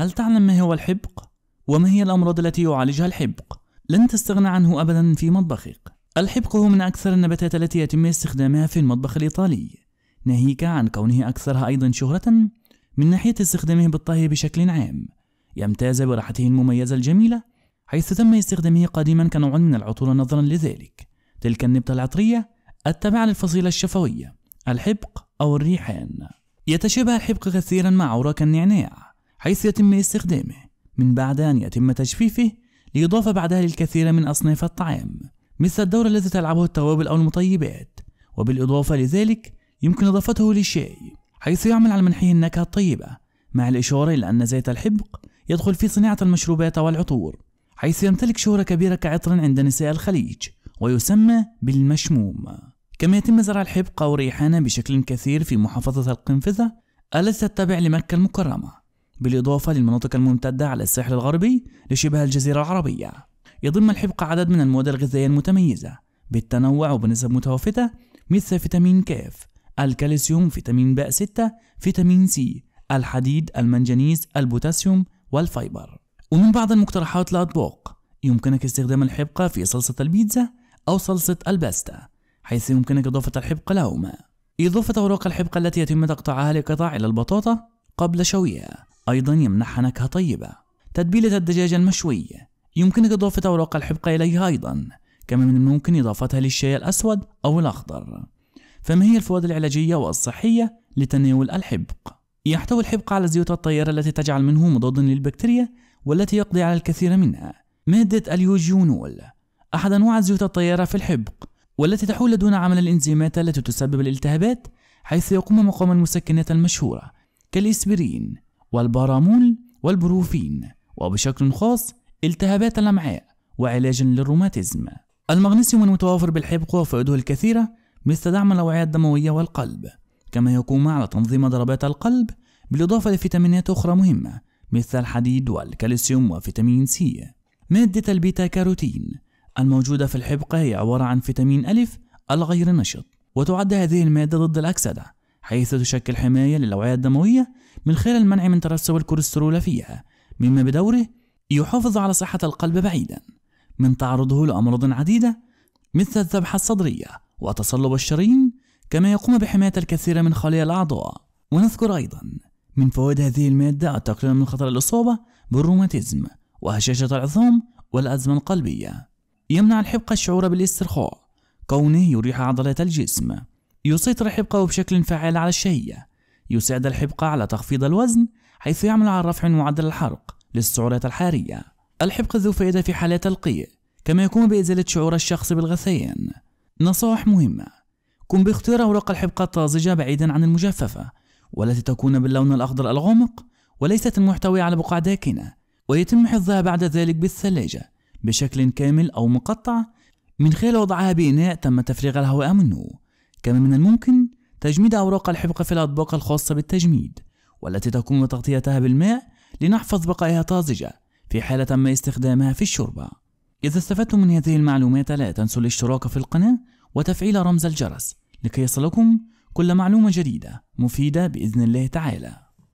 هل تعلم ما هو الحبق؟ وما هي الأمراض التي يعالجها الحبق؟ لن تستغنى عنه أبدا في مطبخك الحبق هو من أكثر النباتات التي يتم استخدامها في المطبخ الإيطالي ناهيك عن كونه أكثرها أيضا شهرة من ناحية استخدامه بالطهي بشكل عام يمتاز براحته المميزة الجميلة حيث تم استخدامه قديما كنوع من العطور نظرا لذلك تلك النبتة العطرية التابعة للفصيلة الشفوية الحبق أو الريحان يتشابه الحبق كثيرا مع أوراق النعناع حيث يتم استخدامه من بعد أن يتم تجفيفه ليضاف بعدها للكثير من أصناف الطعام مثل الدور الذي تلعبه التوابل أو المطيبات وبالإضافة لذلك يمكن إضافته للشاي حيث يعمل على منحه النكهة الطيبة مع الإشارة إلى أن زيت الحبق يدخل في صناعة المشروبات والعطور حيث يمتلك شهرة كبيرة كعطر عند نساء الخليج ويسمى بالمشموم كما يتم زرع الحبقة ريحانة بشكل كثير في محافظة القنفذة التي تتبع لمكة المكرمة بالإضافة للمناطق الممتدة على الساحل الغربي لشبه الجزيرة العربية يضم الحبقة عدد من المواد الغذائية المتميزة بالتنوع وبنسب متوافتة مثل فيتامين كاف الكالسيوم فيتامين ب 6 فيتامين سي الحديد المنجنيز البوتاسيوم والفايبر ومن بعض المقترحات الأطباق يمكنك استخدام الحبقة في صلصة البيتزا أو صلصة الباستا حيث يمكنك إضافة الحبقة لهما إضافة أوراق الحبقة التي يتم تقطيعها لقطع إلى البطاطا قبل شويها أيضا يمنحها نكهة طيبة تتبيلة الدجاج المشوي يمكنك إضافة أوراق الحبقة إليها أيضا كما من الممكن إضافتها للشاي الأسود أو الأخضر فما هي الفوائد العلاجية والصحية لتناول الحبق؟ يحتوي الحبق على زيوت الطيارة التي تجعل منه مضادا للبكتيريا والتي يقضي على الكثير منها مادة اليوجيونول أحد أنواع زيوت الطيارة في الحبق والتي تحول دون عمل الإنزيمات التي تسبب الالتهابات حيث يقوم مقام المسكنات المشهورة كالإسبرين والبارامول والبروفين وبشكل خاص التهابات الأمعاء وعلاج للروماتيزم المغنيسيوم المتوافر بالحبق وفائده الكثيرة مثل دعم الأوعية الدموية والقلب كما يقوم على تنظيم ضربات القلب بالإضافة لفيتامينات أخرى مهمة مثل الحديد والكالسيوم وفيتامين سي مادة البيتا كاروتين الموجودة في الحبقة هي عبارة عن فيتامين ألف الغير نشط وتعد هذه المادة ضد الأكسدة حيث تشكل حماية للأوعية الدموية من خلال المنع من ترسب الكوليسترول فيها مما بدوره يحافظ على صحة القلب بعيدا من تعرضه لأمراض عديدة مثل الذبحة الصدرية وتصلب الشرايين كما يقوم بحماية الكثير من خلايا الأعضاء ونذكر أيضا من فوائد هذه المادة التقليل من خطر الإصابة بالروماتيزم وهشاشة العظام والأزمة القلبية يمنع الحبقة الشعور بالاسترخاء كونه يريح عضلات الجسم يسيطر الحبقة بشكل فعال على الشهية يساعد الحبقة على تخفيض الوزن حيث يعمل على رفع معدل الحرق للسعرات الحرارية الحبقة ذو فائدة في حالات القيء كما يكون بإزالة شعور الشخص بالغثيان نصائح مهمة قم باختيار أوراق الحبقة الطازجة بعيدا عن المجففة والتي تكون باللون الأخضر الغامق وليست المحتوية على بقع داكنة ويتم حفظها بعد ذلك بالثلاجة بشكل كامل أو مقطع من خلال وضعها بإناء تم تفريغ الهواء منه كما من الممكن تجميد أوراق الحبقة في الأطباق الخاصة بالتجميد والتي تقوم بتغطيتها بالماء لنحفظ بقائها طازجة في حالة تم استخدامها في الشوربة إذا استفدتم من هذه المعلومات لا تنسوا الاشتراك في القناة وتفعيل رمز الجرس لكي يصلكم كل معلومة جديدة مفيدة بإذن الله تعالى